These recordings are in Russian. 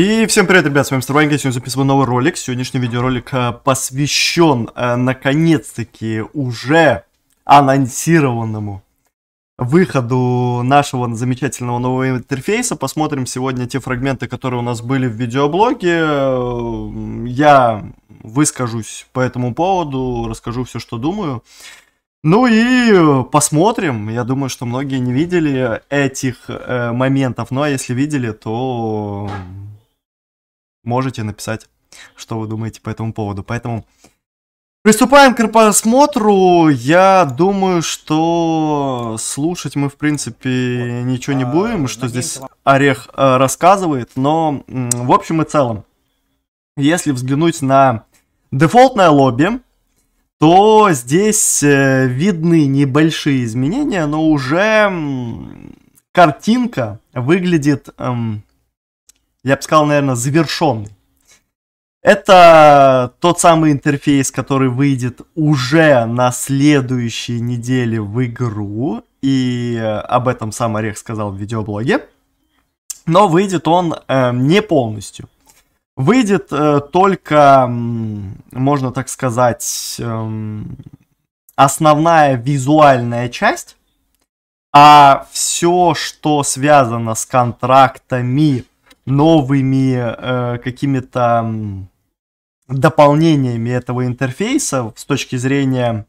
И всем привет, ребят, с вами Старванги, сегодня записываю новый ролик. Сегодняшний видеоролик э, посвящен, э, наконец-таки, уже анонсированному выходу нашего замечательного нового интерфейса. Посмотрим сегодня те фрагменты, которые у нас были в видеоблоге. Э, я выскажусь по этому поводу, расскажу все, что думаю. Ну и посмотрим. Я думаю, что многие не видели этих э, моментов. Ну а если видели, то можете написать, что вы думаете по этому поводу. Поэтому приступаем к просмотру. Я думаю, что слушать мы, в принципе, ничего не а, будем, что здесь Орех э, рассказывает. Но в общем и целом, если взглянуть на дефолтное лобби, то здесь э, видны небольшие изменения, но уже картинка выглядит эм, я бы сказал, наверное, завершенный. Это тот самый интерфейс, который выйдет уже на следующей неделе в игру. И э, об этом сам Орех сказал в видеоблоге. Но выйдет он э, не полностью. Выйдет э, только, можно так сказать, э, основная визуальная часть. А все, что связано с контрактами, новыми э, какими-то дополнениями этого интерфейса с точки зрения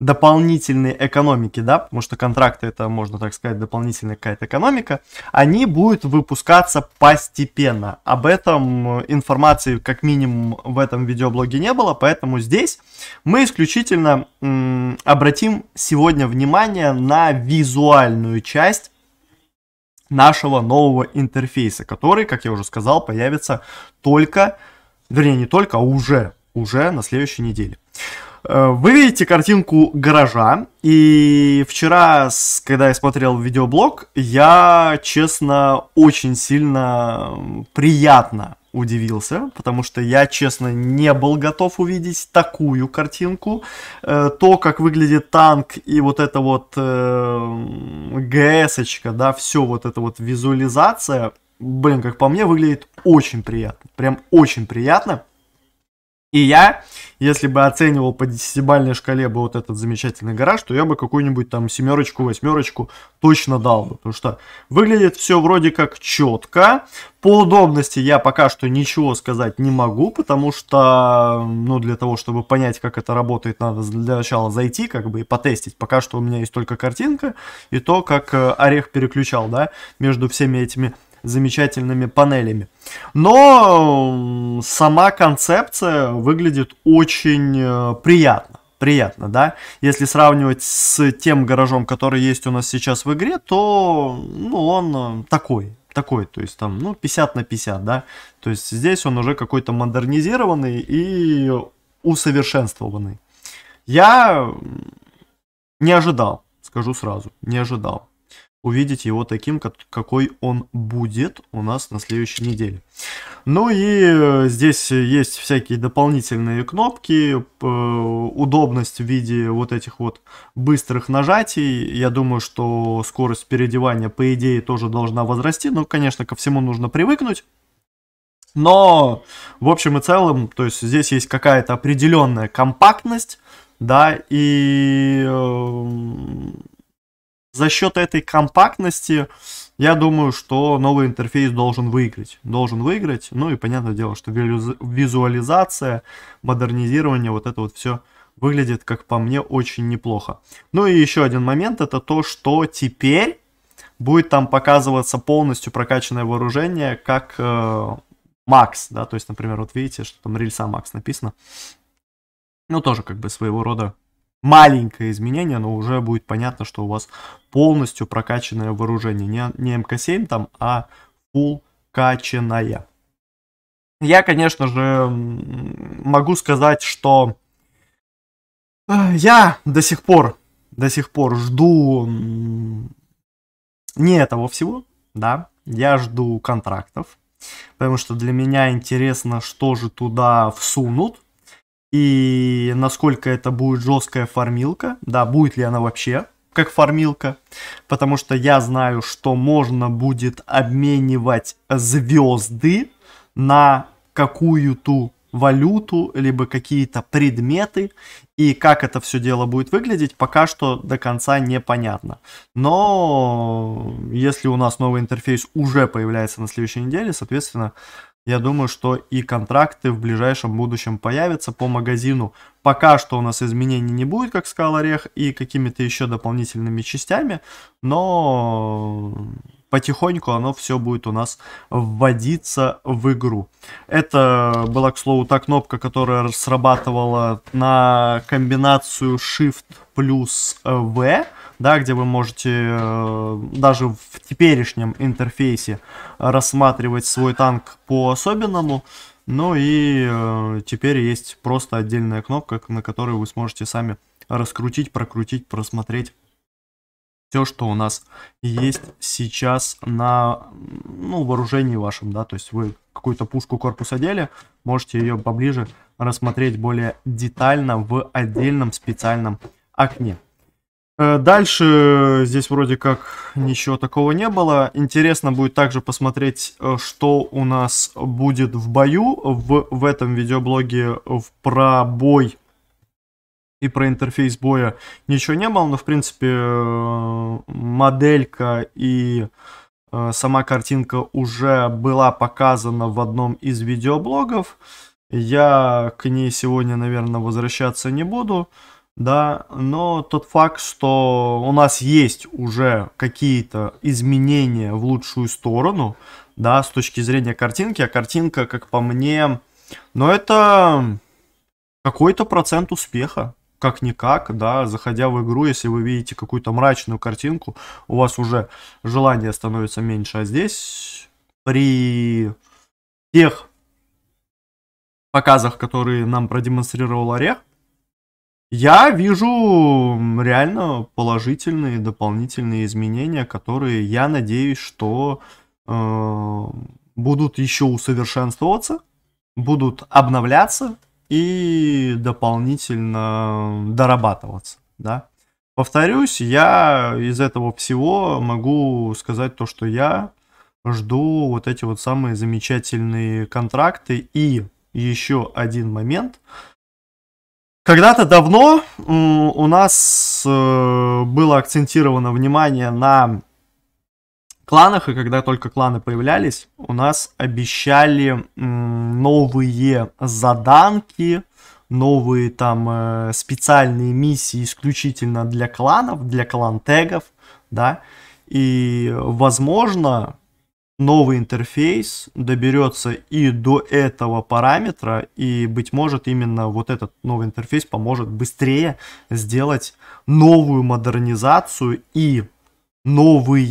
дополнительной экономики, да, потому что контракты это, можно так сказать, дополнительная какая-то экономика, они будут выпускаться постепенно. Об этом информации как минимум в этом видеоблоге не было, поэтому здесь мы исключительно м, обратим сегодня внимание на визуальную часть нашего нового интерфейса, который, как я уже сказал, появится только, вернее не только, а уже, уже на следующей неделе. Э, вы видите картинку гаража, и вчера, когда я смотрел видеоблог, я, честно, очень сильно приятно удивился, потому что я, честно, не был готов увидеть такую картинку. Э, то, как выглядит танк и вот эта вот э, ГС-очка, да, все вот эта вот визуализация, блин, как по мне, выглядит очень приятно. Прям очень приятно. И я, если бы оценивал по десятибалльной шкале бы вот этот замечательный гараж, то я бы какую-нибудь там семерочку, восьмерочку точно дал бы. Потому что выглядит все вроде как четко. По удобности я пока что ничего сказать не могу, потому что, ну, для того, чтобы понять, как это работает, надо для начала зайти, как бы, и потестить. Пока что у меня есть только картинка и то, как э, орех переключал, да, между всеми этими замечательными панелями. Но сама концепция выглядит очень э, приятно. Приятно, да? Если сравнивать с тем гаражом, который есть у нас сейчас в игре, то ну, он э, такой, такой, то есть там, ну, 50 на 50, да, то есть здесь он уже какой-то модернизированный и усовершенствованный. Я не ожидал, скажу сразу, не ожидал увидеть его таким, какой он будет у нас на следующей неделе. Ну и э, здесь есть всякие дополнительные кнопки, удобность в виде вот этих вот быстрых нажатий. Я думаю, что скорость переодевания, по идее, тоже должна возрасти. Но, ну, конечно, ко всему нужно привыкнуть. Но, в общем и целом, то есть здесь есть какая-то определенная компактность, да, и э, за счет этой компактности, я думаю, что новый интерфейс должен выиграть. Должен выиграть, ну и понятное дело, что визуализация, модернизирование, вот это вот все выглядит, как по мне, очень неплохо. Ну и еще один момент, это то, что теперь будет там показываться полностью прокачанное вооружение, как э, Макс, да, то есть, например, вот видите, что там рельса Макс написано. Ну, тоже как бы своего рода маленькое изменение, но уже будет понятно, что у вас полностью прокачанное вооружение. Не, не МК-7 эм там, а full качанная. Я, конечно же, могу сказать, что э, я до сих пор, до сих пор жду не этого всего, да, я жду контрактов, потому что для меня интересно, что же туда всунут, и насколько это будет жесткая фармилка, да, будет ли она вообще как фармилка, потому что я знаю, что можно будет обменивать звезды на какую-то валюту, либо какие-то предметы, и как это все дело будет выглядеть, пока что до конца непонятно. Но если у нас новый интерфейс уже появляется на следующей неделе, соответственно, я думаю, что и контракты в ближайшем будущем появятся по магазину. Пока что у нас изменений не будет, как сказал Орех, и какими-то еще дополнительными частями, но потихоньку оно все будет у нас вводиться в игру. Это была, к слову, та кнопка, которая срабатывала на комбинацию Shift плюс э, V, да, где вы можете э, даже в теперешнем интерфейсе рассматривать свой танк по-особенному. Ну и э, теперь есть просто отдельная кнопка, на которой вы сможете сами раскрутить, прокрутить, просмотреть все, что у нас есть сейчас на ну, вооружении вашем, да, то есть вы какую-то пушку корпус одели, можете ее поближе рассмотреть более детально в отдельном специальном окне. Э, дальше э, здесь вроде как ничего такого не было. Интересно будет также посмотреть, э, что у нас будет в бою в, в этом видеоблоге в пробой и про интерфейс боя ничего не было, но, в принципе, э, моделька и э, сама картинка уже была показана в одном из видеоблогов. Я к ней сегодня, наверное, возвращаться не буду, да, но тот факт, что у нас есть уже какие-то изменения в лучшую сторону, да, с точки зрения картинки, а картинка, как по мне, но это какой-то процент успеха, как-никак, да, заходя в игру, если вы видите какую-то мрачную картинку, у вас уже желание становится меньше. А здесь при тех показах, которые нам продемонстрировал Орех, я вижу реально положительные дополнительные изменения, которые я надеюсь, что э, будут еще усовершенствоваться, будут обновляться и дополнительно дорабатываться, да. Повторюсь, я из этого всего могу сказать то, что я жду вот эти вот самые замечательные контракты и еще один момент. Когда-то давно у нас э, было акцентировано внимание на кланах, и когда только кланы появлялись, у нас обещали новые заданки, новые там э, специальные миссии исключительно для кланов, для клан-тегов, да, и, возможно, новый интерфейс доберется и до этого параметра, и, быть может, именно вот этот новый интерфейс поможет быстрее сделать новую модернизацию и новые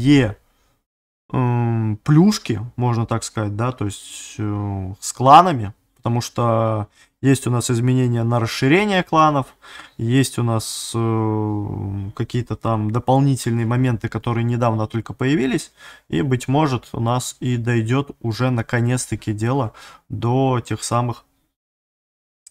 э, плюшки, можно так сказать, да, то есть э, с кланами, потому что есть у нас изменения на расширение кланов, есть у нас э, какие-то там дополнительные моменты, которые недавно только появились, и, быть может, у нас и дойдет уже наконец-таки дело до тех самых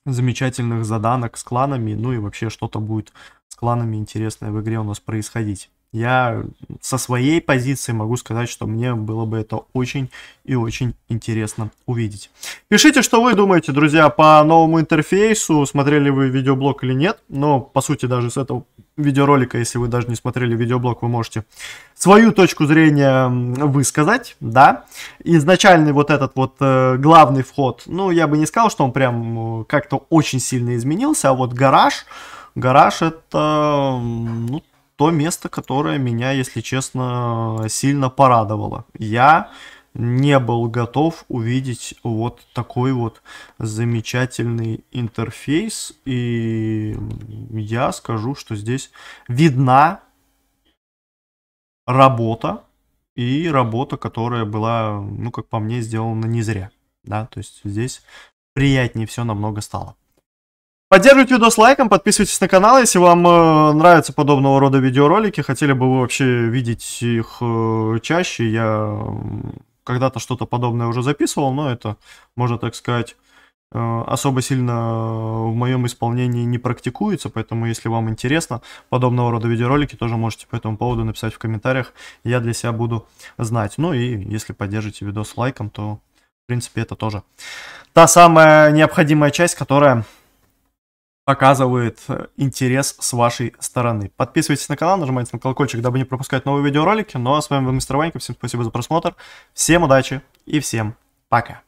замечательных заданок с кланами, ну и вообще что-то будет с кланами интересное в игре у нас происходить. Я со своей позиции могу сказать, что мне было бы это очень и очень интересно увидеть. Пишите, что вы думаете, друзья, по новому интерфейсу, смотрели вы видеоблог или нет. Но, по сути, даже с этого видеоролика, если вы даже не смотрели видеоблог, вы можете свою точку зрения высказать, да. Изначальный вот этот вот э, главный вход, ну, я бы не сказал, что он прям э, как-то очень сильно изменился, а вот гараж... Гараж это, ну, то место, которое меня, если честно, сильно порадовало. Я не был готов увидеть вот такой вот замечательный интерфейс. И я скажу, что здесь видна работа, и работа, которая была, ну, как по мне, сделана не зря. Да, то есть здесь приятнее все намного стало. Поддерживайте видос лайком, подписывайтесь на канал, если вам э, нравятся подобного рода видеоролики, хотели бы вы вообще видеть их э, чаще. Я когда-то что-то подобное уже записывал, но это, можно так сказать, э, особо сильно в моем исполнении не практикуется, поэтому если вам интересно подобного рода видеоролики, тоже можете по этому поводу написать в комментариях, я для себя буду знать. Ну и если поддержите видос лайком, то в принципе это тоже та самая необходимая часть, которая показывает э, интерес с вашей стороны. Подписывайтесь на канал, нажимайте на колокольчик, дабы не пропускать новые видеоролики. Ну а с вами был Мистер Ванька, всем спасибо за просмотр, всем удачи и всем пока.